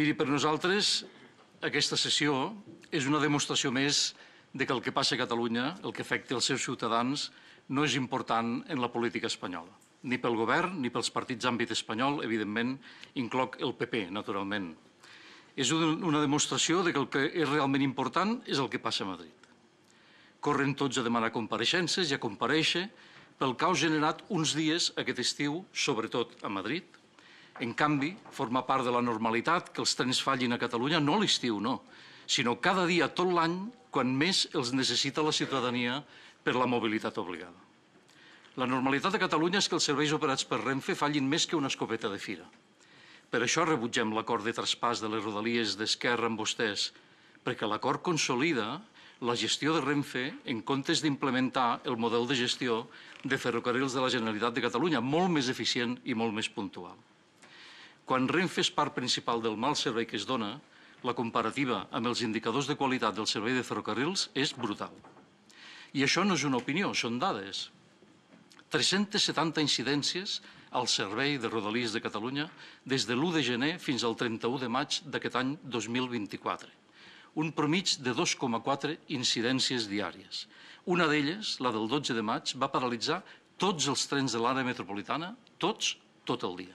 Miri, per nosaltres aquesta sessió és una demostració més de que el que passa a Catalunya, el que afecta els seus ciutadans, no és important en la política espanyola. Ni pel govern, ni pels partits d'àmbit espanyol, evidentment, incloc el PP, naturalment. És una demostració de que el que és realment important és el que passa a Madrid. Corren tots a demanar compareixences i a compareixer pel caos generat uns dies aquest estiu, sobretot a Madrid, en canvi, forma part de la normalitat que els trens fallin a Catalunya no a l'estiu, no, sinó cada dia, tot l'any, quan més els necessita la ciutadania per la mobilitat obligada. La normalitat de Catalunya és que els serveis operats per Renfe fallin més que una escopeta de fira. Per això rebutgem l'acord de traspàs de les rodalies d'Esquerra amb vostès, perquè l'acord consolida la gestió de Renfe en comptes d'implementar el model de gestió de ferrocarrils de la Generalitat de Catalunya, molt més eficient i molt més puntual. Quan Renfe és part principal del mal servei que es dona, la comparativa amb els indicadors de qualitat del servei de ferrocarrils és brutal. I això no és una opinió, són dades. 370 incidències al servei de Rodalies de Catalunya des de l'1 de gener fins al 31 de maig d'aquest any 2024. Un promig de 2,4 incidències diàries. Una d'elles, la del 12 de maig, va paralitzar tots els trens de l'àrea metropolitana, tots, tot el dia.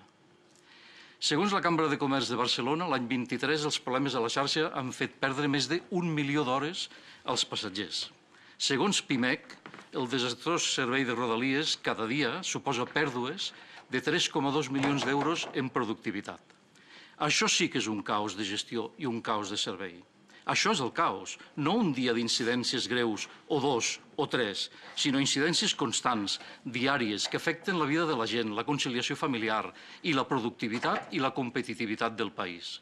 Segons la Cambra de Comerç de Barcelona, l'any 23 els problemes a la xarxa han fet perdre més d'un milió d'hores als passatgers. Segons PIMEC, el desastrós servei de Rodalies cada dia suposa pèrdues de 3,2 milions d'euros en productivitat. Això sí que és un caos de gestió i un caos de servei. Això és el caos, no un dia d'incidències greus, o dos, o tres, sinó incidències constants, diàries, que afecten la vida de la gent, la conciliació familiar i la productivitat i la competitivitat del país.